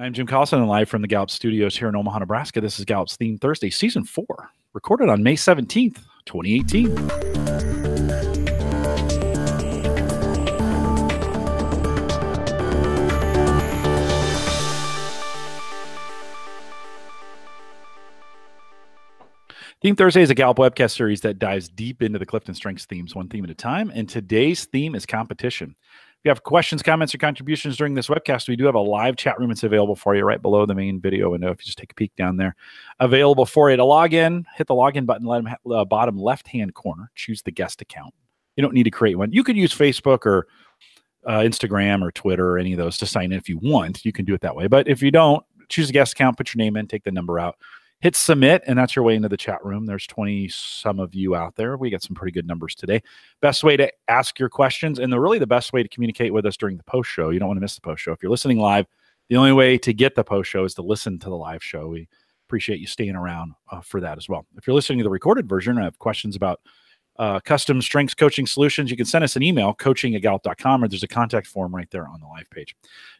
I'm Jim Collison and live from the Gallup studios here in Omaha, Nebraska. This is Gallup's Theme Thursday, Season 4, recorded on May 17th, 2018. Theme Thursday is a Gallup webcast series that dives deep into the Clifton Strengths themes, one theme at a time. And today's theme is competition you have questions, comments, or contributions during this webcast, we do have a live chat room. It's available for you right below the main video window. If you just take a peek down there, available for you to log in, hit the login button, let them uh, bottom left hand corner, choose the guest account. You don't need to create one. You could use Facebook or uh, Instagram or Twitter or any of those to sign in if you want. You can do it that way. But if you don't, choose a guest account, put your name in, take the number out. Hit submit, and that's your way into the chat room. There's 20 some of you out there. We got some pretty good numbers today. Best way to ask your questions, and the really the best way to communicate with us during the post show. You don't want to miss the post show. If you're listening live, the only way to get the post show is to listen to the live show. We appreciate you staying around uh, for that as well. If you're listening to the recorded version I have questions about uh, custom strengths coaching solutions, you can send us an email, coaching at gallup.com, or there's a contact form right there on the live page.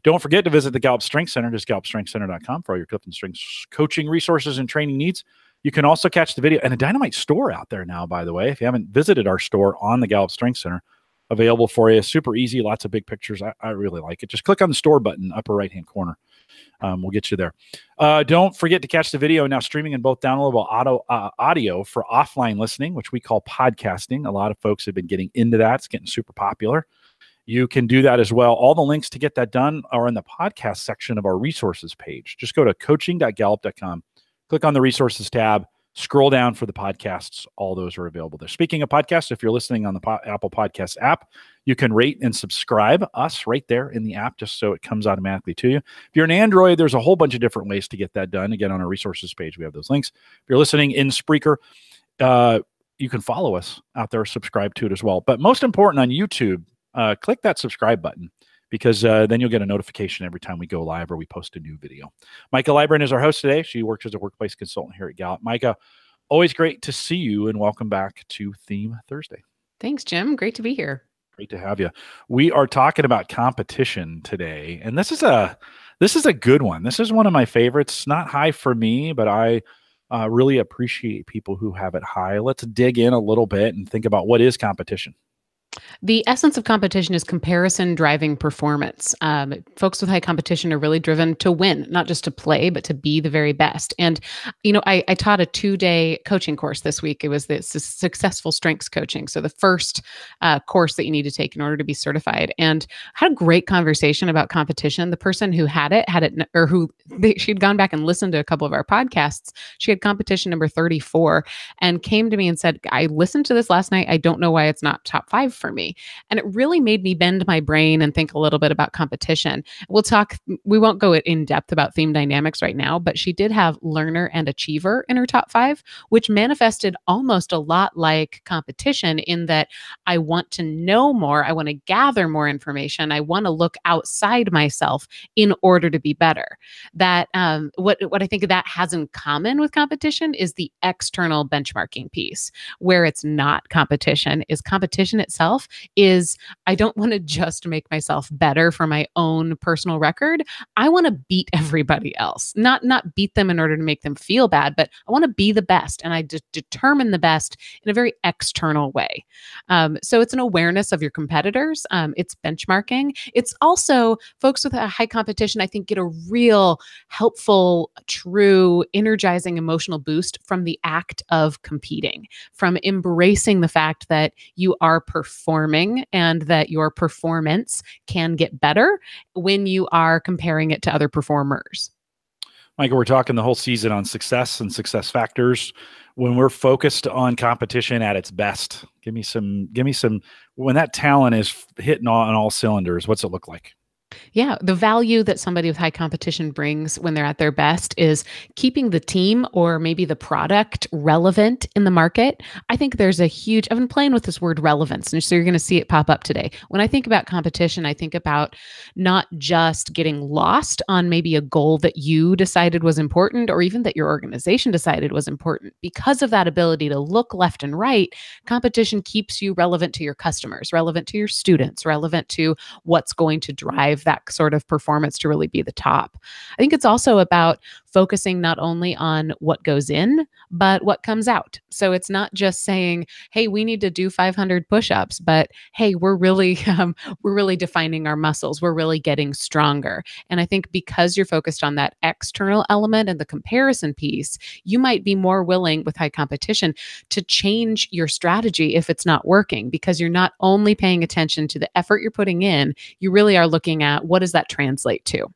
Don't forget to visit the Gallup Strength Center, just gallupstrengthcenter.com for all your Clifton Strengths coaching resources and training needs. You can also catch the video and a dynamite store out there now, by the way. If you haven't visited our store on the Gallup Strength Center, available for you, super easy, lots of big pictures. I, I really like it. Just click on the store button, upper right hand corner um, we'll get you there. Uh, don't forget to catch the video now streaming in both downloadable auto, uh, audio for offline listening, which we call podcasting. A lot of folks have been getting into that, it's getting super popular. You can do that as well. All the links to get that done are in the podcast section of our resources page. Just go to coaching.gallup.com, click on the resources tab scroll down for the podcasts. All those are available there. Speaking of podcasts, if you're listening on the po- Apple Podcast app, you can rate and subscribe us right there in the app just so it comes automatically to you. If you're an Android, there's a whole bunch of different ways to get that done. Again, on our resources page, we have those links. If you're listening in Spreaker, uh, you can follow us out there, subscribe to it as well. But most important on YouTube, uh, click that subscribe button because uh, then you'll get a notification every time we go live or we post a new video. Micah Libran is our host today. She works as a workplace consultant here at Gallup. Micah, always great to see you and welcome back to Theme Thursday. Thanks, Jim. Great to be here. Great to have you. We are talking about competition today, and this is a this is a good one. This is one of my favorites. Not high for me, but I uh, really appreciate people who have it high. Let's dig in a little bit and think about what is competition. The essence of competition is comparison driving performance. Um, folks with high competition are really driven to win, not just to play, but to be the very best. And, you know, I, I taught a two day coaching course this week. It was the successful strengths coaching. So the first uh, course that you need to take in order to be certified. And I had a great conversation about competition. The person who had it had it, or who they, she'd gone back and listened to a couple of our podcasts. She had competition number 34 and came to me and said, I listened to this last night. I don't know why it's not top five for me. And it really made me bend my brain and think a little bit about competition. We'll talk, we won't go in depth about theme dynamics right now, but she did have learner and achiever in her top five, which manifested almost a lot like competition in that I want to know more, I want to gather more information, I want to look outside myself in order to be better. That um, what what I think that has in common with competition is the external benchmarking piece, where it's not competition. Is competition itself myself is I don't want to just make myself better for my own personal record. I want to beat everybody else. Not not beat them in order to make them feel bad, but I want to be the best and I de- determine the best in a very external way. Um, so it's an awareness of your competitors. Um, it's benchmarking. It's also folks with a high competition. I think get a real helpful, true, energizing emotional boost from the act of competing, from embracing the fact that you are perfect performing and that your performance can get better when you are comparing it to other performers. Michael, we're talking the whole season on success and success factors. When we're focused on competition at its best, give me some, give me some, when that talent is hitting on all cylinders, what's it look like? Yeah, the value that somebody with high competition brings when they're at their best is keeping the team or maybe the product relevant in the market. I think there's a huge, I've been playing with this word relevance, and so you're going to see it pop up today. When I think about competition, I think about not just getting lost on maybe a goal that you decided was important or even that your organization decided was important. Because of that ability to look left and right, competition keeps you relevant to your customers, relevant to your students, relevant to what's going to drive that sort of performance to really be the top. I think it's also about focusing not only on what goes in, but what comes out. So it's not just saying, hey, we need to do 500 push ups, but hey, we're really, um, we're really defining our muscles. We're really getting stronger. And I think because you're focused on that external element and the comparison piece, you might be more willing with high competition to change your strategy if it's not working because you're not only paying attention to the effort you're putting in, you really are looking at what does that translate to?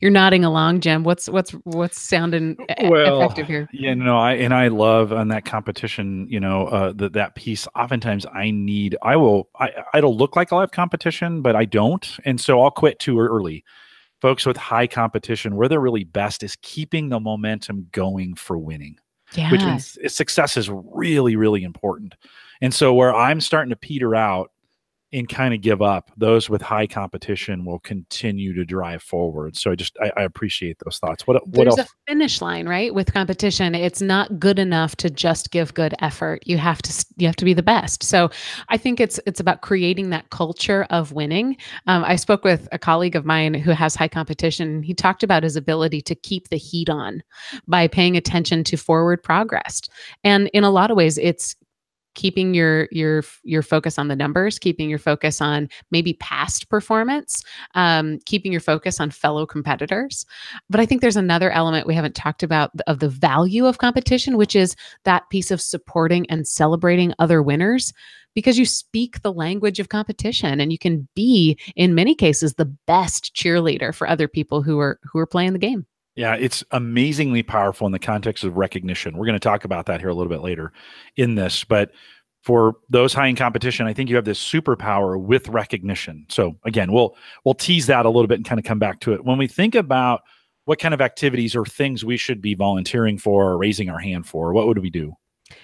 You're nodding along, Jim. What's what's what's sounding well, effective here? Yeah, no, I and I love on that competition. You know, uh, that that piece. Oftentimes, I need. I will. I it'll look like I'll have competition, but I don't, and so I'll quit too early. Folks with high competition, where they're really best is keeping the momentum going for winning. Yeah. Which means success is really, really important. And so where I'm starting to peter out and kind of give up. Those with high competition will continue to drive forward. So I just I, I appreciate those thoughts. What what There's else? a finish line, right? With competition, it's not good enough to just give good effort. You have to you have to be the best. So I think it's it's about creating that culture of winning. Um, I spoke with a colleague of mine who has high competition. He talked about his ability to keep the heat on by paying attention to forward progress, and in a lot of ways, it's keeping your your your focus on the numbers keeping your focus on maybe past performance um, keeping your focus on fellow competitors but i think there's another element we haven't talked about of the value of competition which is that piece of supporting and celebrating other winners because you speak the language of competition and you can be in many cases the best cheerleader for other people who are who are playing the game yeah, it's amazingly powerful in the context of recognition. We're going to talk about that here a little bit later in this, but for those high in competition, I think you have this superpower with recognition. So again, we'll we'll tease that a little bit and kind of come back to it. When we think about what kind of activities or things we should be volunteering for or raising our hand for, what would we do?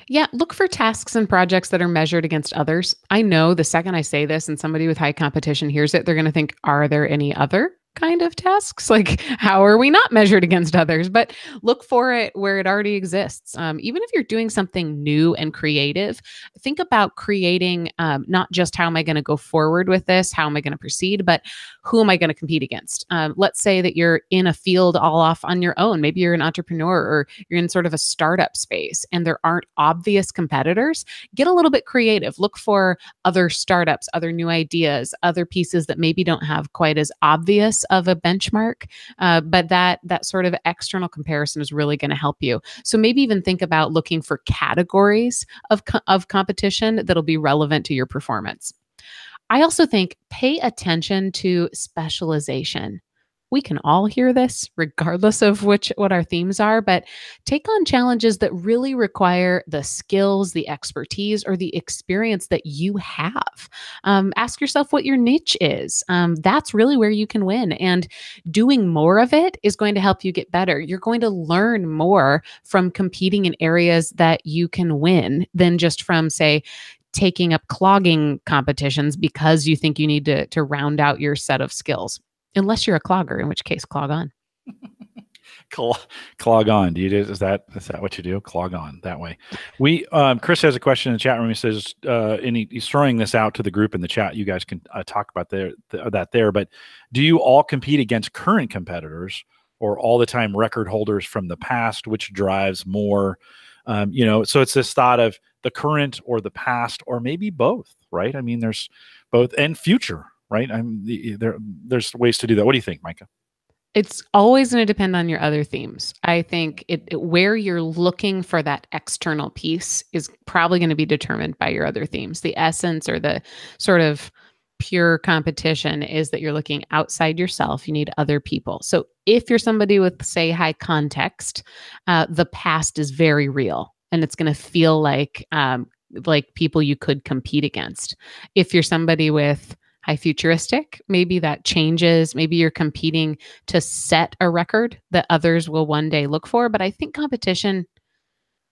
Yeah, look for tasks and projects that are measured against others. I know the second I say this and somebody with high competition hears it, they're going to think, are there any other? kind of tasks. Like, how are we not measured against others? But look for it where it already exists. Um, even if you're doing something new and creative, think about creating um, not just how am I going to go forward with this, how am I going to proceed, but who am I going to compete against? Um, let's say that you're in a field all off on your own. Maybe you're an entrepreneur or you're in sort of a startup space and there aren't obvious competitors. Get a little bit creative. Look for other startups, other new ideas, other pieces that maybe don't have quite as obvious of a benchmark, uh, but that that sort of external comparison is really going to help you. So maybe even think about looking for categories of co- of competition that'll be relevant to your performance. I also think pay attention to specialization we can all hear this regardless of which what our themes are, but take on challenges that really require the skills, the expertise, or the experience that you have. Um, ask yourself what your niche is. Um, that's really where you can win. And doing more of it is going to help you get better. You're going to learn more from competing in areas that you can win than just from, say, taking up clogging competitions because you think you need to, to round out your set of skills unless you're a clogger, in which case clog on. clog on. Do you do is that is that what you do? Clog on that way. We um, Chris has a question in the chat room. He says, uh, and he, he's throwing this out to the group in the chat. You guys can uh, talk about there th- uh, that there. But do you all compete against current competitors or all the time record holders from the past, which drives more? Um, you know, so it's this thought of the current or the past or maybe both, right? I mean, there's both and future right? I'm the, there. There's ways to do that. What do you think, Micah? It's always going to depend on your other themes. I think it, it, where you're looking for that external piece is probably going to be determined by your other themes. The essence or the sort of pure competition is that you're looking outside yourself. You need other people. So if you're somebody with, say, high context, uh, the past is very real, and it's going to feel like um, like people you could compete against. If you're somebody with high futuristic. Maybe that changes. Maybe you're competing to set a record that others will one day look for. But I think competition,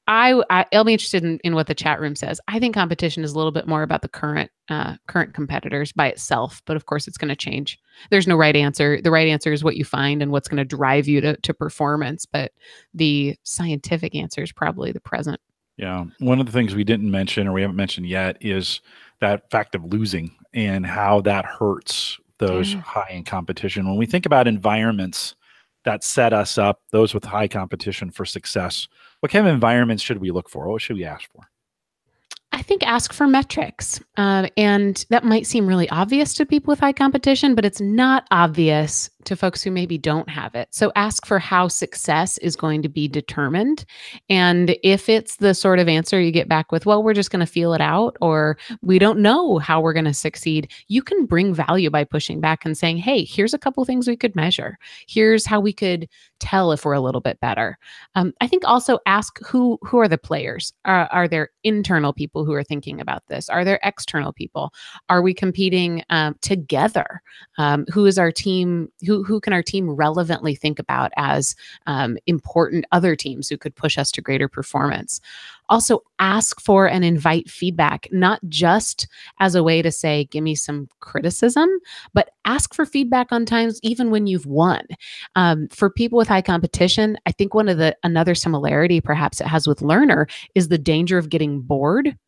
I, I will be interested in, in what the chat room says. I think competition is a little bit more about the current uh, current competitors by itself. But of course, it's going to change. There's no right answer. The right answer is what you find and what's going to drive you to, to performance. But the scientific answer is probably the present. Yeah. One of the things we didn't mention or we haven't mentioned yet is that fact of losing and how that hurts those mm. high in competition. When we think about environments that set us up, those with high competition for success, what kind of environments should we look for? What should we ask for? I think ask for metrics. Um, and that might seem really obvious to people with high competition, but it's not obvious to folks who maybe don't have it. So ask for how success is going to be determined. And if it's the sort of answer you get back with, well, we're just going to feel it out, or we don't know how we're going to succeed, you can bring value by pushing back and saying, hey, here's a couple things we could measure. Here's how we could tell if we're a little bit better. Um, I think also ask who who are the players? Are, are, there internal people who are thinking about this? Are there external people? Are we competing um, together? Um, who is our team? Who who who can our team relevantly think about as um, important other teams who could push us to greater performance also ask for and invite feedback, not just as a way to say, give me some criticism, but ask for feedback on times even when you've won. Um, for people with high competition, I think one of the another similarity perhaps it has with learner is the danger of getting bored.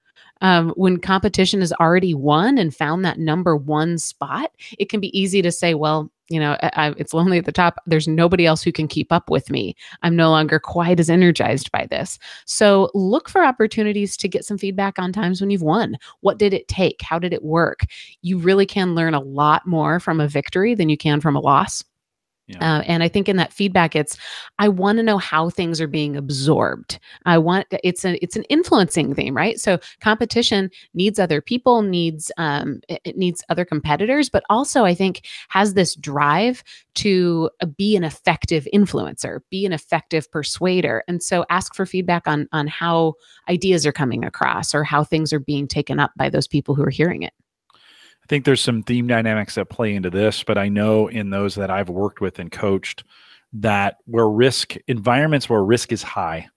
Um, when competition is already won and found that number one spot, it can be easy to say, well, you know I, I, it's lonely at the top there's nobody else who can keep up with me i'm no longer quite as energized by this so look for opportunities to get some feedback on times when you've won what did it take how did it work you really can learn a lot more from a victory than you can from a loss yeah. Uh, and I think in that feedback, it's I want to know how things are being absorbed. I want it's a it's an influencing theme, right? So competition needs other people, needs um, it needs other competitors, but also I think has this drive to uh, be an effective influencer, be an effective persuader, and so ask for feedback on on how ideas are coming across or how things are being taken up by those people who are hearing it. I think there's some theme dynamics that play into this, but I know in those that I've worked with and coached that where risk environments where risk is high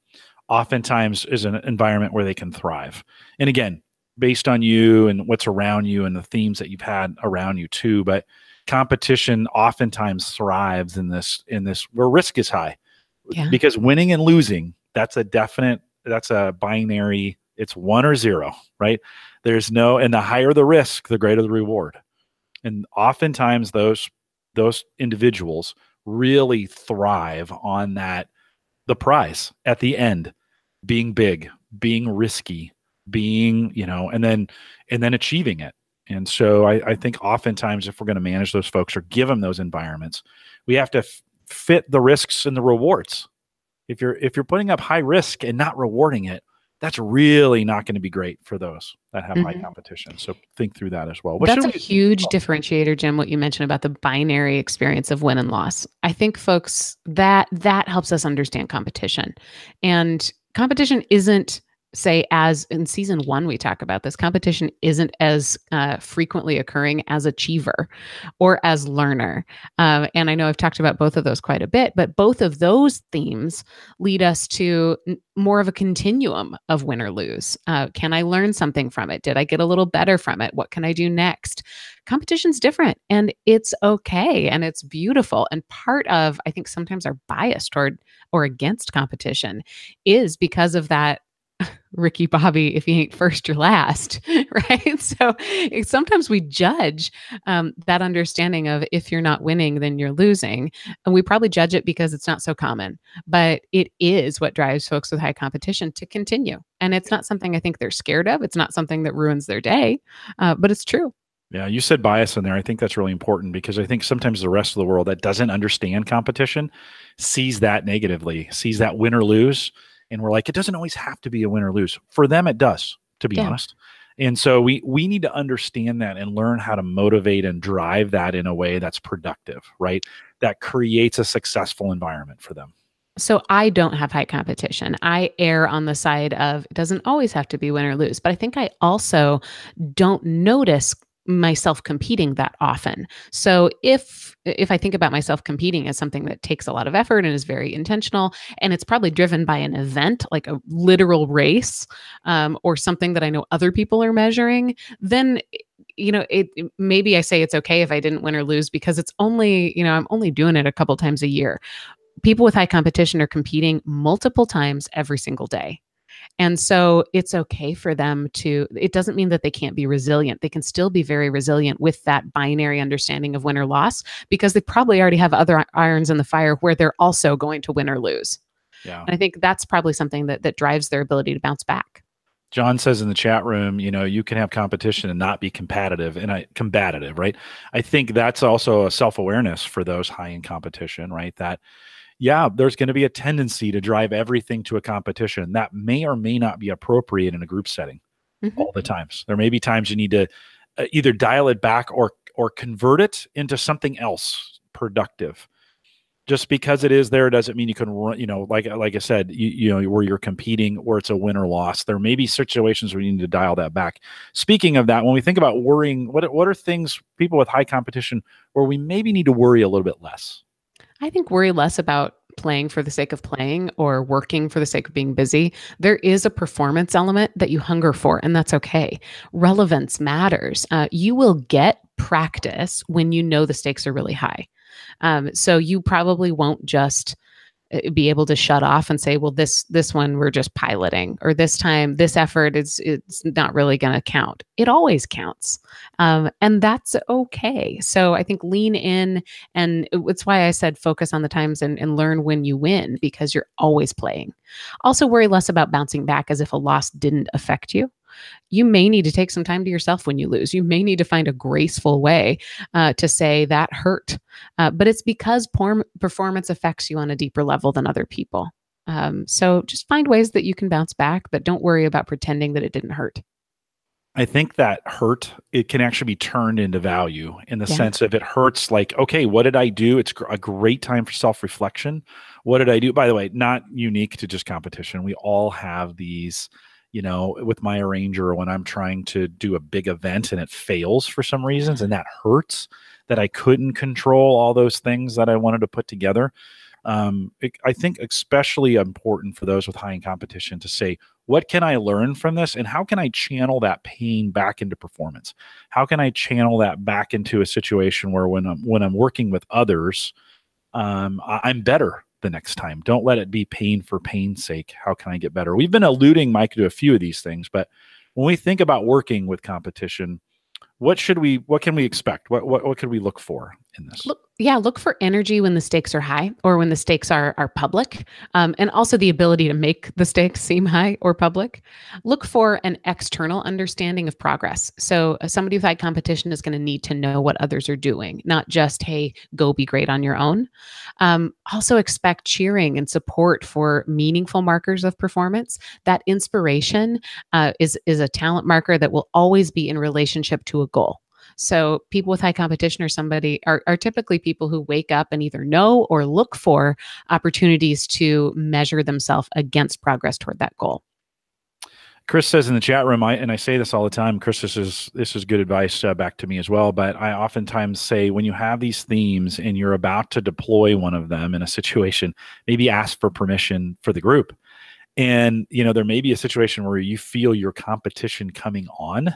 oftentimes is an environment where they can thrive. And again, based on you and what's around you and the themes that you've had around you too, but competition oftentimes thrives in this in this where risk is high. Yeah. Because winning and losing, that's a definite that's a binary, it's one or zero, right? There's no, and the higher the risk, the greater the reward. And oftentimes those those individuals really thrive on that the prize at the end being big, being risky, being, you know, and then and then achieving it. And so I, I think oftentimes if we're going to manage those folks or give them those environments, we have to f- fit the risks and the rewards. If you're if you're putting up high risk and not rewarding it, that's really not going to be great for those that have mm-hmm. high competition. So think through that as well. What that's a we- huge oh. differentiator, Jim. What you mentioned about the binary experience of win and loss. I think folks that that helps us understand competition, and competition isn't say as in season one we talk about this competition isn't as uh, frequently occurring as achiever or as learner um, and i know i've talked about both of those quite a bit but both of those themes lead us to n- more of a continuum of win or lose uh, can i learn something from it did i get a little better from it what can i do next competition's different and it's okay and it's beautiful and part of i think sometimes our bias toward or against competition is because of that Ricky Bobby if he ain't first or last, right? So eh, sometimes we judge um, that understanding of if you're not winning, then you're losing. And we probably judge it because it's not so common, but it is what drives folks with high competition to continue. And it's not something I think they're scared of. It's not something that ruins their day, uh, but it's true. Yeah, you said bias in there. I think that's really important because I think sometimes the rest of the world that doesn't understand competition sees that negatively, sees that win or lose and we're like, it doesn't always have to be a win or lose. For them, it does, to be yeah. honest. And so we we need to understand that and learn how to motivate and drive that in a way that's productive, right? That creates a successful environment for them. So I don't have high competition. I err on the side of it doesn't always have to be win or lose, but I think I also don't notice myself competing that often. So if if I think about myself competing as something that takes a lot of effort and is very intentional, and it's probably driven by an event like a literal race um, or something that I know other people are measuring, then you know it, it maybe I say it's okay if I didn't win or lose because it's only you know I'm only doing it a couple times a year. People with high competition are competing multiple times every single day. And so it's okay for them to, it doesn't mean that they can't be resilient. They can still be very resilient with that binary understanding of win or loss because they probably already have other irons in the fire where they're also going to win or lose. Yeah. And I think that's probably something that, that drives their ability to bounce back. John says in the chat room, you know, you can have competition and not be competitive and I combative, right? I think that's also a self-awareness for those high in competition, right? That yeah, there's going to be a tendency to drive everything to a competition that may or may not be appropriate in a group setting mm-hmm. all the times. There may be times you need to uh, either dial it back or or convert it into something else productive just because it is there doesn't mean you can run you know like like i said you, you know where you're competing where it's a win or loss there may be situations where you need to dial that back speaking of that when we think about worrying what, what are things people with high competition where we maybe need to worry a little bit less i think worry less about playing for the sake of playing or working for the sake of being busy. There is a performance element that you hunger for, and that's okay. Relevance matters. Uh, you will get practice when you know the stakes are really high. Um, so you probably won't just eh, be able to shut off and say well this this one we're just piloting or this time this effort is it's not really going to count it always counts um, and that's okay so i think lean in and it's why i said focus on the times and, and learn when you win because you're always playing also worry less about bouncing back as if a loss didn't affect you you may need to take some time to yourself when you lose. You may need to find a graceful way uh, to say that hurt. Uh, but it's because poor performance affects you on a deeper level than other people. Um, so just find ways that you can bounce back, but don't worry about pretending that it didn't hurt. I think that hurt it can actually be turned into value in the yeah. sense of it hurts like okay what did I do it's a great time for self reflection what did I do by the way not unique to just competition we all have these you know, with my arranger when I'm trying to do a big event and it fails for some reasons and that hurts that I couldn't control all those things that I wanted to put together. Um, it, I think especially important for those with high end competition to say, what can I learn from this and how can I channel that pain back into performance? How can I channel that back into a situation where when I'm when I'm working with others, um, I, I'm better the next time. Don't let it be pain for pain's sake. How can I get better? We've been alluding, Mike, to a few of these things, but when we think about working with competition, what should we what can we expect what what, what could we look for in this look yeah look for energy when the stakes are high or when the stakes are are public um, and also the ability to make the stakes seem high or public look for an external understanding of progress so uh, somebody with high competition is going to need to know what others are doing not just hey go be great on your own um, also expect cheering and support for meaningful markers of performance that inspiration uh, is is a talent marker that will always be in relationship to a goal so people with high competition are somebody are, are typically people who wake up and either know or look for opportunities to measure themselves against progress toward that goal. Chris says in the chat room, I, and I say this all the time. Chris, this is this is good advice uh, back to me as well. But I oftentimes say when you have these themes and you're about to deploy one of them in a situation, maybe ask for permission for the group. And you know there may be a situation where you feel your competition coming on,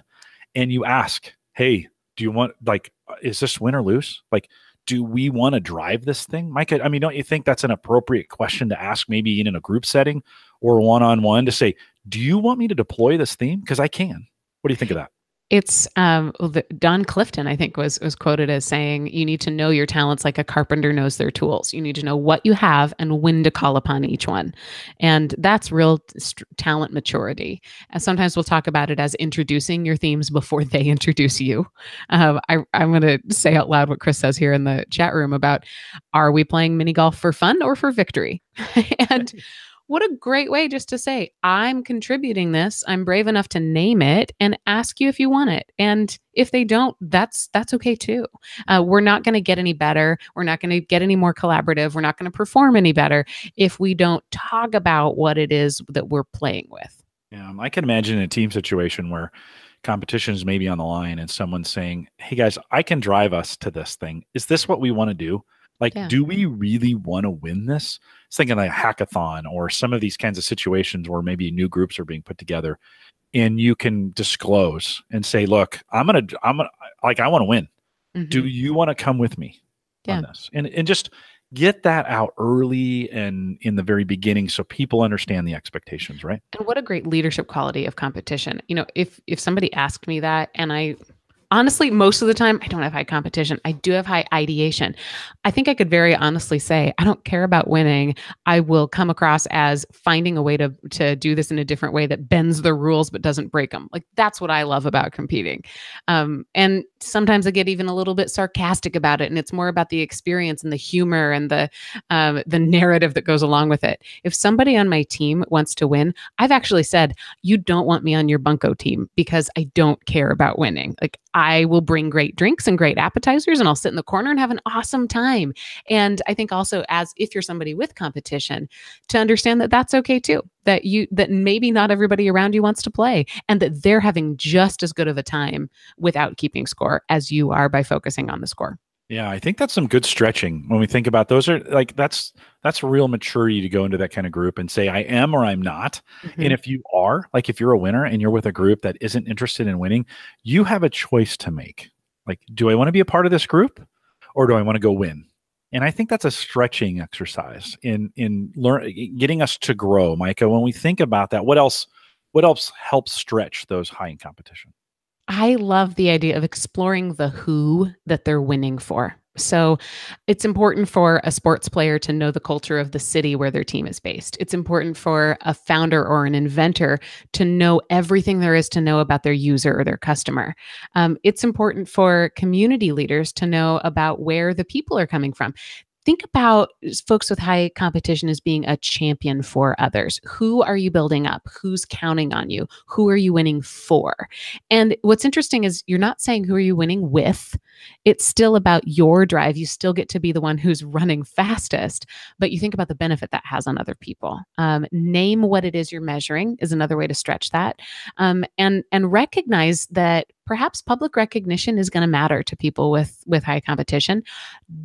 and you ask, "Hey, do you want like is this win or lose? Like, do we want to drive this thing, Mike? I mean, don't you think that's an appropriate question to ask, maybe in, in a group setting or one on one, to say, do you want me to deploy this theme? Because I can. What do you think of that? It's um, Don Clifton, I think, was was quoted as saying, "You need to know your talents like a carpenter knows their tools. You need to know what you have and when to call upon each one." And that's real st- talent maturity. And uh, sometimes we'll talk about it as introducing your themes before they introduce you. Um, I, I'm going to say out loud what Chris says here in the chat room about: Are we playing mini golf for fun or for victory? and what a great way just to say, I'm contributing this. I'm brave enough to name it and ask you if you want it. And if they don't, that's that's okay too. Uh, we're not going to get any better. We're not going to get any more collaborative. We're not going to perform any better if we don't talk about what it is that we're playing with. Yeah, I can imagine a team situation where competition is maybe on the line and someone's saying, "Hey guys, I can drive us to this thing. Is this what we want to do?" Like, yeah. do we really want to win this? I was thinking like a hackathon or some of these kinds of situations where maybe new groups are being put together and you can disclose and say, look, I'm going to, I'm gonna, like, I want to win. Mm-hmm. Do you want to come with me yeah. on this? And, and just get that out early and in the very beginning so people understand the expectations, right? And what a great leadership quality of competition. You know, if, if somebody asked me that and I, honestly, most of the time, I don't have high competition. I do have high ideation. I think I could very honestly say, I don't care about winning. I will come across as finding a way to, to do this in a different way that bends the rules but doesn't break them. Like that's what I love about competing. Um, and sometimes I get even a little bit sarcastic about it. And it's more about the experience and the humor and the, um, the narrative that goes along with it. If somebody on my team wants to win, I've actually said, you don't want me on your bunco team because I don't care about winning. Like I will bring great drinks and great appetizers and I'll sit in the corner and have an awesome time. And I think also as if you're somebody with competition to understand that that's okay too. That you that maybe not everybody around you wants to play and that they're having just as good of a time without keeping score as you are by focusing on the score. Yeah, I think that's some good stretching when we think about those are like that's that's real maturity to go into that kind of group and say I am or I'm not. Mm-hmm. And if you are, like if you're a winner and you're with a group that isn't interested in winning, you have a choice to make. Like do I want to be a part of this group or do I want to go win? And I think that's a stretching exercise in in learn getting us to grow, Micah. When we think about that, what else what else helps stretch those high in competition? I love the idea of exploring the who that they're winning for. So it's important for a sports player to know the culture of the city where their team is based. It's important for a founder or an inventor to know everything there is to know about their user or their customer. Um, it's important for community leaders to know about where the people are coming from think about folks with high competition as being a champion for others. Who are you building up? Who's counting on you? Who are you winning for? And what's interesting is you're not saying who are you winning with. It's still about your drive. You still get to be the one who's running fastest, but you think about the benefit that has on other people. Um, name what it is you're measuring is another way to stretch that, um, and and recognize that perhaps public recognition is going to matter to people with with high competition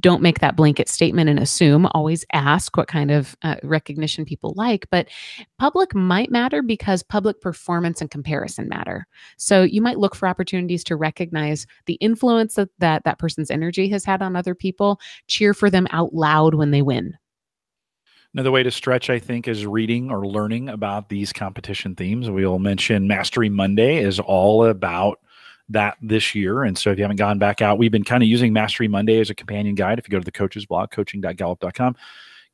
don't make that blanket statement and assume always ask what kind of uh, recognition people like but public might matter because public performance and comparison matter so you might look for opportunities to recognize the influence that that, that person's energy has had on other people cheer for them out loud when they win Another way to stretch, I think, is reading or learning about these competition themes. We'll mention Mastery Monday is all about that this year. And so if you haven't gone back out, we've been kind of using Mastery Monday as a companion guide. If you go to the coaches blog, coaching.gallup.com,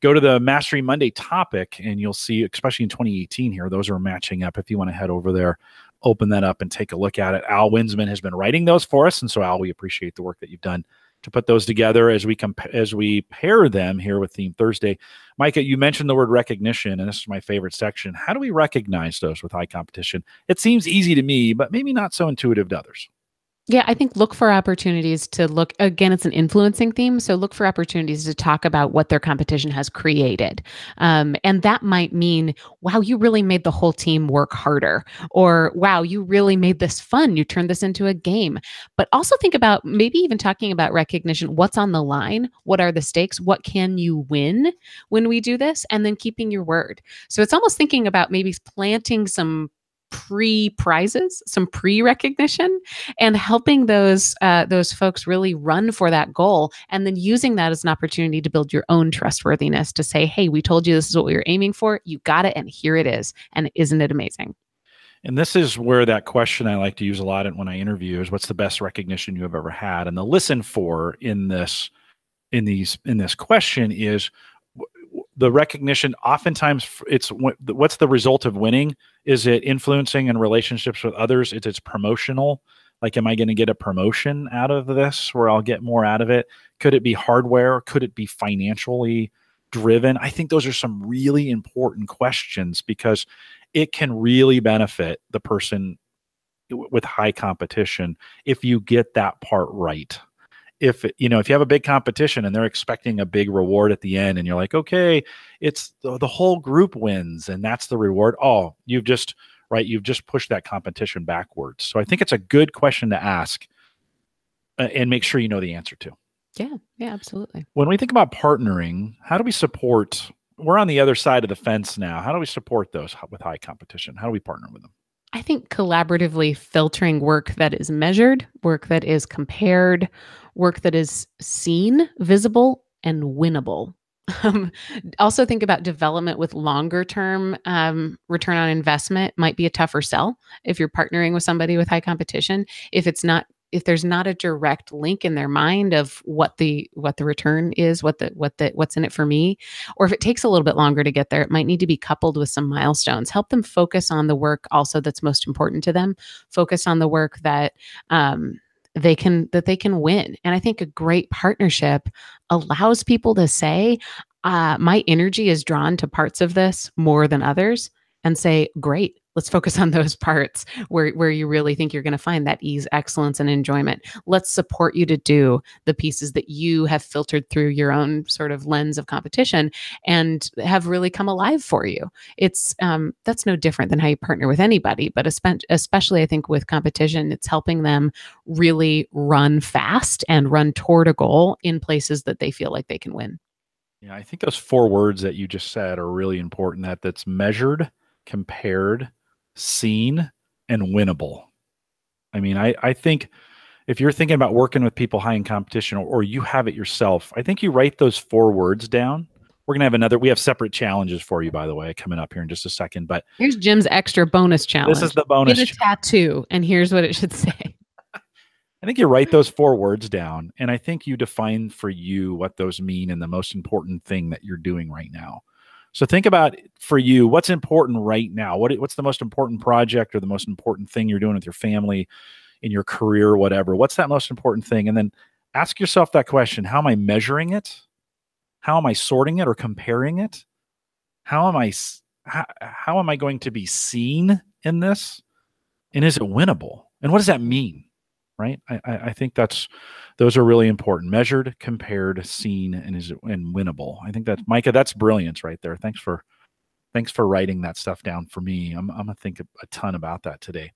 go to the Mastery Monday topic and you'll see, especially in 2018 here, those are matching up. If you want to head over there, open that up and take a look at it. Al Winsman has been writing those for us. And so, Al, we appreciate the work that you've done to put those together as we comp- as we pair them here with Theme Thursday. Micah, you mentioned the word recognition, and this is my favorite section. How do we recognize those with high competition? It seems easy to me, but maybe not so intuitive to others. Yeah, I think look for opportunities to look again, it's an influencing theme. So look for opportunities to talk about what their competition has created. Um, and that might mean, wow, you really made the whole team work harder, or wow, you really made this fun. You turned this into a game. But also think about maybe even talking about recognition what's on the line? What are the stakes? What can you win when we do this? And then keeping your word. So it's almost thinking about maybe planting some pre prizes, some pre recognition, and helping those uh, those folks really run for that goal, and then using that as an opportunity to build your own trustworthiness to say, "Hey, we told you this is what we were aiming for. You got it, and here it is. And isn't it amazing?" And this is where that question I like to use a lot when I interview is, "What's the best recognition you have ever had?" And the listen for in this in these in this question is the recognition oftentimes it's what's the result of winning is it influencing and in relationships with others is it's promotional like am i going to get a promotion out of this where i'll get more out of it could it be hardware could it be financially driven i think those are some really important questions because it can really benefit the person with high competition if you get that part right if you know if you have a big competition and they're expecting a big reward at the end and you're like okay it's the, the whole group wins and that's the reward oh you've just right you've just pushed that competition backwards so i think it's a good question to ask uh, and make sure you know the answer to yeah yeah absolutely when we think about partnering how do we support we're on the other side of the fence now how do we support those with high competition how do we partner with them I think collaboratively filtering work that is measured, work that is compared, work that is seen, visible, and winnable. Um, also, think about development with longer term um, return on investment might be a tougher sell if you're partnering with somebody with high competition. If it's not, if there's not a direct link in their mind of what the what the return is, what the what the what's in it for me, or if it takes a little bit longer to get there, it might need to be coupled with some milestones. Help them focus on the work also that's most important to them. Focus on the work that um, they can that they can win and i think a great partnership allows people to say uh, my energy is drawn to parts of this more than others and say great let's focus on those parts where, where you really think you're going to find that ease excellence and enjoyment let's support you to do the pieces that you have filtered through your own sort of lens of competition and have really come alive for you it's um, that's no different than how you partner with anybody but especially i think with competition it's helping them really run fast and run toward a goal in places that they feel like they can win yeah i think those four words that you just said are really important that that's measured compared seen, and winnable. I mean, I, I think if you're thinking about working with people high in competition or, or you have it yourself, I think you write those four words down. We're going to have another, we have separate challenges for you, by the way, coming up here in just a second. But here's Jim's extra bonus challenge. This is the bonus. Get a tattoo, and here's what it should say. I think you write those four words down, and I think you define for you what those mean and the most important thing that you're doing right now. So think about for you what's important right now. What what's the most important project or the most important thing you're doing with your family, in your career, whatever. What's that most important thing? And then ask yourself that question: How am I measuring it? How am I sorting it or comparing it? How am I how, how am I going to be seen in this? And is it winnable? And what does that mean? right? I, I, think that's those are really important. Measured, compared, seen, and is and winnable. I think that mm-hmm. Micah, that's brilliance right there. Thanks for Thanks for writing that stuff down for me. I'm, I'm going to think a, ton about that today.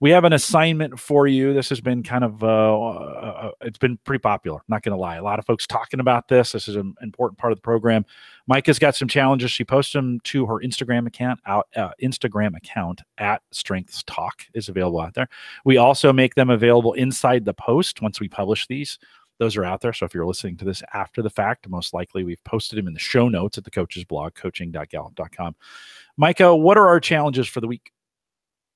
We have an assignment for you. This has been kind of, uh, uh, uh it's been pretty popular. not going to lie. A lot of folks talking about this. This is an important part of the program. Mike has got some challenges. She posted them to her Instagram account, out, uh, Instagram account at Strengths Talk is available out there. We also make them available inside the post once we publish these. Those are out there. So if you're listening to this after the fact, most likely we've posted them in the show notes at the coach's blog, coaching.gallup.com. Micah, what are our challenges for the week?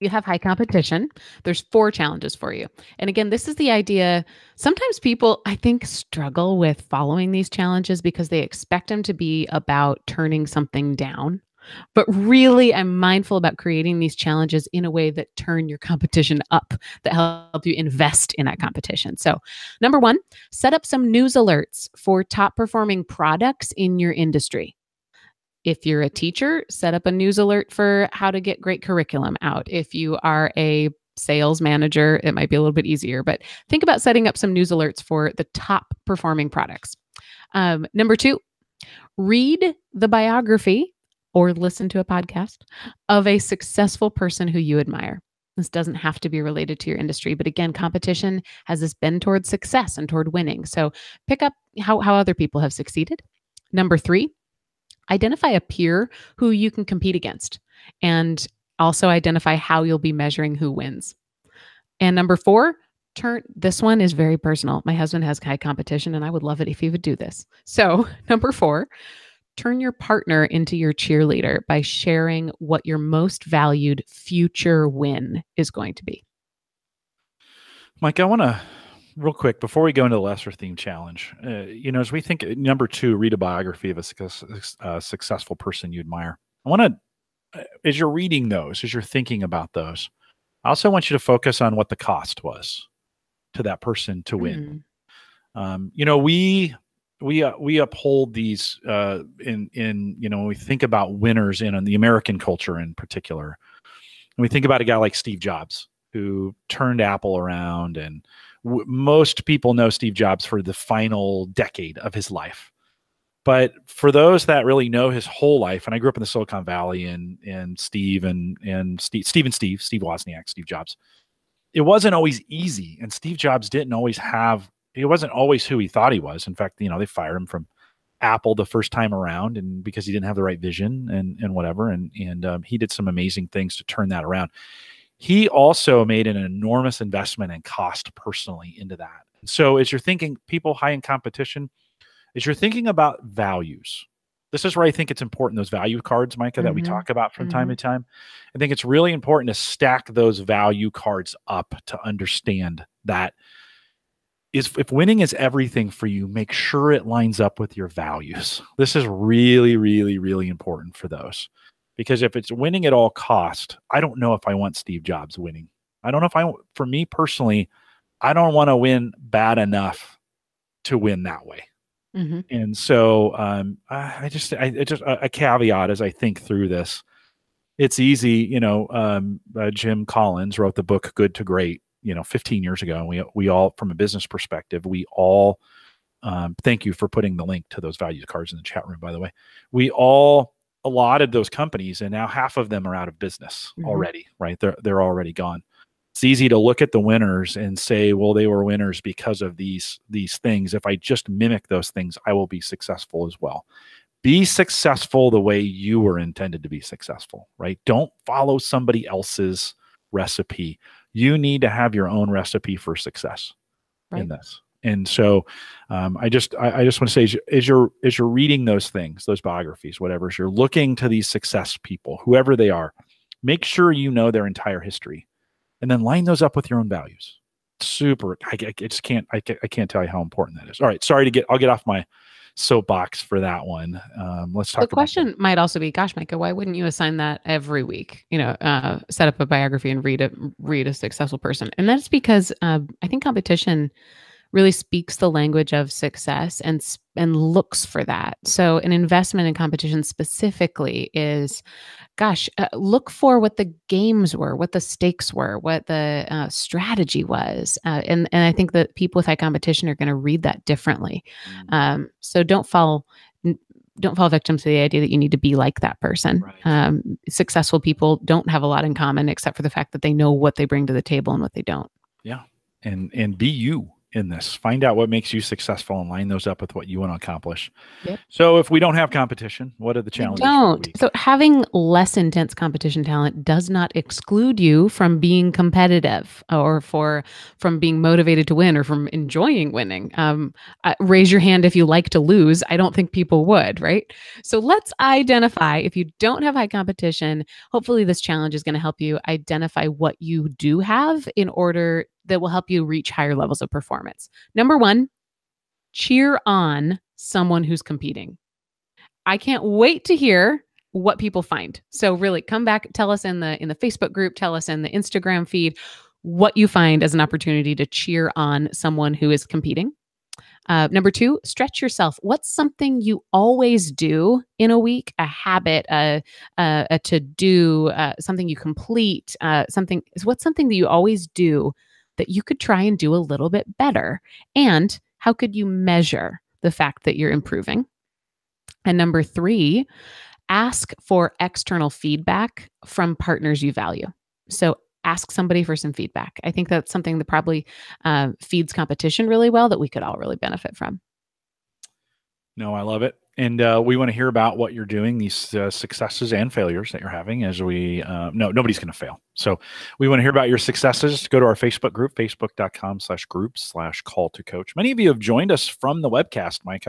you have high competition, there's four challenges for you. And again, this is the idea. Sometimes people, I think, struggle with following these challenges because they expect them to be about turning something down but really, I'm mindful about creating these challenges in a way that turn your competition up, that help you invest in that competition. So, number one, set up some news alerts for top performing products in your industry. If you're a teacher, set up a news alert for how to get great curriculum out. If you are a sales manager, it might be a little bit easier, but think about setting up some news alerts for the top performing products. Um, number two, read the biography or listen to a podcast of a successful person who you admire. This doesn't have to be related to your industry, but again, competition has this bend towards success and toward winning. So pick up how, how other people have succeeded. Number three, identify a peer who you can compete against and also identify how you'll be measuring who wins. And number four, turn this one is very personal. My husband has high competition and I would love it if he would do this. So, number 4, turn your partner into your cheerleader by sharing what your most valued future win is going to be. Mike, I want to real quick before we go into the lesser theme challenge. Uh, you know, as we think uh, number two, read a biography of a uh, successful person you admire. I want to, uh, as you're reading those, as you're thinking about those, I also want you to focus on what the cost was to that person to win. Mm. Um, you know, we we uh, we uphold these uh, in in you know when we think about winners in, in the American culture in particular. we think about a guy like Steve Jobs who turned Apple around, and w- most people know Steve Jobs for the final decade of his life. But for those that really know his whole life, and I grew up in the Silicon Valley, and and Steve and and Steve, Steve and Steve, Steve Wozniak, Steve Jobs, it wasn't always easy, and Steve Jobs didn't always have he wasn't always who he thought he was. In fact, you know, they fired him from Apple the first time around, and because he didn't have the right vision and and whatever, and and um, he did some amazing things to turn that around. He also made an enormous investment and cost personally into that. So as you're thinking, people high in competition, as you're thinking about values, this is where I think it's important those value cards, Micah, mm-hmm. that we mm-hmm. talk about from mm-hmm. time to mm-hmm. time. I think it's really important to stack those value cards up to understand that is if winning is everything for you, make sure it lines up with your values. This is really, really, really important for those. Because if it's winning at all cost, I don't know if I want Steve Jobs winning. I don't know if I for me personally, I don't want to win bad enough to win that way. Mm-hmm. And so um, I just I, just a, a, caveat as I think through this. It's easy, you know. Um, uh, Jim Collins wrote the book Good to Great, you know 15 years ago we we all from a business perspective we all um, thank you for putting the link to those value cards in the chat room by the way we all allotted those companies and now half of them are out of business mm-hmm. already right they're they're already gone it's easy to look at the winners and say well they were winners because of these these things if i just mimic those things i will be successful as well be successful the way you were intended to be successful right don't follow somebody else's recipe you need to have your own recipe for success right. in this and so um, i just I, I just want to say as, you're as you're reading those things those biographies whatever as you're looking to these success people whoever they are make sure you know their entire history and then line those up with your own values super I, I, just can't I, I can't tell you how important that is all right sorry to get i'll get off my soapbox for that one. Um, let's talk. The question that. might also be, gosh, Micah, why wouldn't you assign that every week? You know, uh, set up a biography and read a read a successful person, and that's because uh, I think competition really speaks the language of success and and looks for that. So an investment in competition specifically is gosh, uh, look for what the games were, what the stakes were, what the uh, strategy was. Uh, and and I think that people with high competition are going to read that differently. Mm. Um, so don't fall don't fall victim to the idea that you need to be like that person. Right. Um, successful people don't have a lot in common except for the fact that they know what they bring to the table and what they don't. Yeah, and and be you in this. Find out what makes you successful and line those up with what you want to accomplish. Yep. So, if we don't have competition, what are the challenges? We don't. So, having less intense competition talent does not exclude you from being competitive or for from being motivated to win or from enjoying winning. Um, raise your hand if you like to lose. I don't think people would, right? So, let's identify if you don't have high competition. Hopefully, this challenge is going to help you identify what you do have in order that will help you reach higher levels of performance. Number one, cheer on someone who's competing. I can't wait to hear what people find. So really come back, tell us in the in the Facebook group, tell us in the Instagram feed what you find as an opportunity to cheer on someone who is competing. Uh, number two, stretch yourself. What's something you always do in a week? A habit, a, a, a to do, uh, something you complete, uh, something. What's something that you always do that you could try and do a little bit better? And how could you measure the fact that you're improving? And number three, ask for external feedback from partners you value. So ask somebody for some feedback. I think that's something that probably uh, feeds competition really well that we could all really benefit from. No, I love it and uh, we want to hear about what you're doing, these uh, successes and failures that you're having. As we, uh, no, nobody's going to fail. So we want to hear about your successes. Go to our Facebook group, facebook.com/group/call to coach. Many of you have joined us from the webcast, Mike.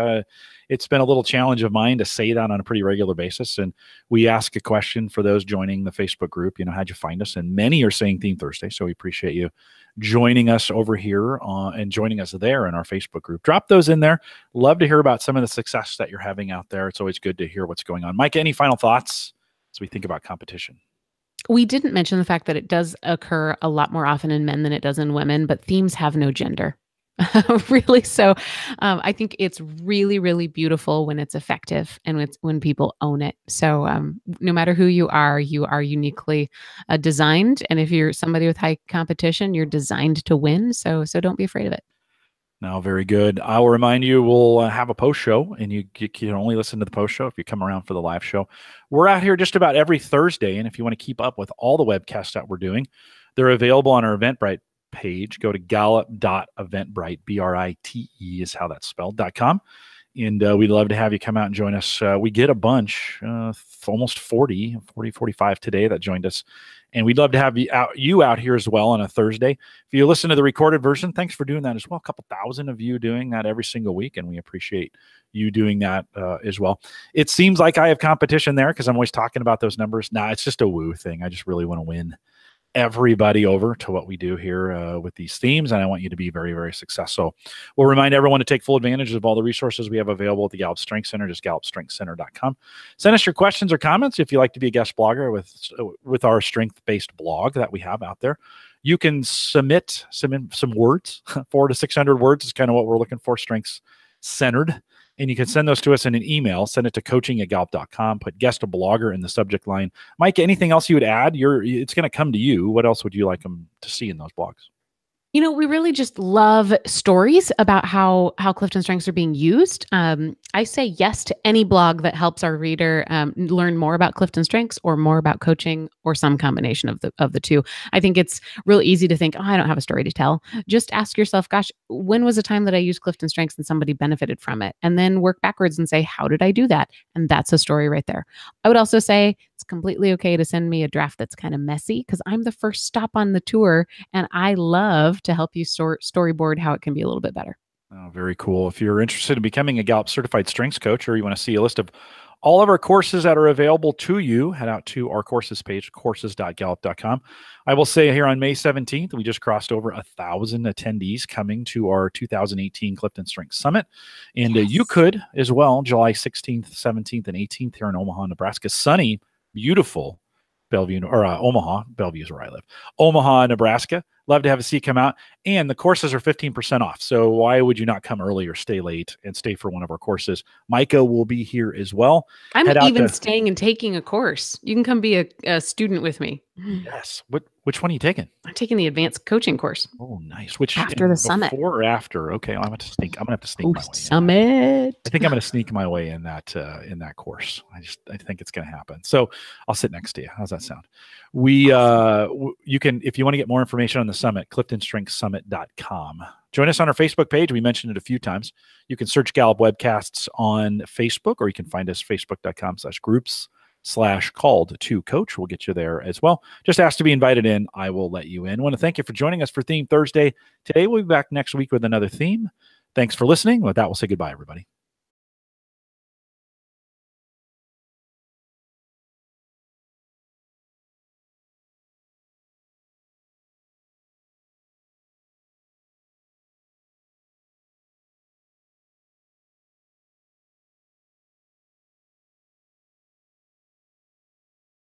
it's been a little challenge of mine to say that on a pretty regular basis, and we ask a question for those joining the Facebook group. You know, how'd you find us? And many are saying Theme Thursday, so we appreciate you joining us over here uh, and joining us there in our Facebook group. Drop those in there. Love to hear about some of the success that you're having having out there. It's always good to hear what's going on. Mike, any final thoughts as we think about competition? We didn't mention the fact that it does occur a lot more often in men than it does in women, but themes have no gender. really so um, i think it's really really beautiful when it's effective and it's when people own it so um, no matter who you are you are uniquely uh, designed and if you're somebody with high competition you're designed to win so so don't be afraid of it now, very good. I'll remind you, we'll uh, have a post show, and you, you, can only listen to the post show if you come around for the live show. We're out here just about every Thursday, and if you want to keep up with all the webcasts that we're doing, they're available on our Eventbrite page. Go to gallop.eventbrite, B R I T E is how that's spelled, dot com. And uh, we'd love to have you come out and join us. Uh, we get a bunch, uh, almost 40, 40, 45 today that joined us and we'd love to have you out, you out here as well on a Thursday. If you listen to the recorded version, thanks for doing that as well. A couple thousand of you doing that every single week, and we appreciate you doing that uh, as well. It seems like I have competition there because I'm always talking about those numbers. Nah, it's just a woo thing. I just really want to win everybody over to what we do here uh, with these themes, and I want you to be very, very successful. We'll remind everyone to take full advantage of all the resources we have available at the Gallup Strength Center, just gallupstrengthcenter.com. Send us your questions or comments if you'd like to be a guest blogger with uh, with our strength-based blog that we have out there. You can submit some some words, four to six hundred words is kind of what we're looking for, strengths centered and you can send those to us in an email. Send it to coaching at galp.com. Put guest a blogger in the subject line. Mike, anything else you would add? You're it's going to come to you. What else would you like them to see in those blogs? you know we really just love stories about how how clifton strengths are being used um, i say yes to any blog that helps our reader um, learn more about clifton strengths or more about coaching or some combination of the of the two i think it's real easy to think oh i don't have a story to tell just ask yourself gosh when was a time that i used clifton strengths and somebody benefited from it and then work backwards and say how did i do that and that's a story right there i would also say it's completely okay to send me a draft that's kind of messy because I'm the first stop on the tour and I love to help you sort storyboard how it can be a little bit better. Oh, very cool. If you're interested in becoming a Gallup certified strengths coach or you want to see a list of all of our courses that are available to you, head out to our courses page, courses.gallup.com. I will say here on May 17th, we just crossed over a thousand attendees coming to our 2018 Clifton Strength Summit. And yes. uh, you could as well, July 16th, 17th, and 18th here in Omaha, Nebraska. Sunny beautiful Bellevue or uh, Omaha. Bellevue is where I live. Omaha, Nebraska. Love to have a seat come out. And the courses are 15% off. So why would you not come early or stay late and stay for one of our courses? Micah will be here as well. I'm Head even to- staying and taking a course. You can come be a, a student with me. Mm. Yes. What which one are you taking? I'm taking the advanced coaching course. Oh, nice. Which after the summit or after? Okay, well, I'm gonna sneak. I'm gonna have to sneak. way. summit. I think I'm gonna sneak my way in that uh, in that course. I just I think it's gonna happen. So I'll sit next to you. How's that sound? we uh, you can if you want to get more information on the summit cliftonstrengthsummit.com join us on our facebook page we mentioned it a few times you can search gallup webcasts on facebook or you can find us facebook.com slash groups slash called to coach we'll get you there as well just ask to be invited in i will let you in I want to thank you for joining us for theme thursday today we'll be back next week with another theme thanks for listening with that we'll say goodbye everybody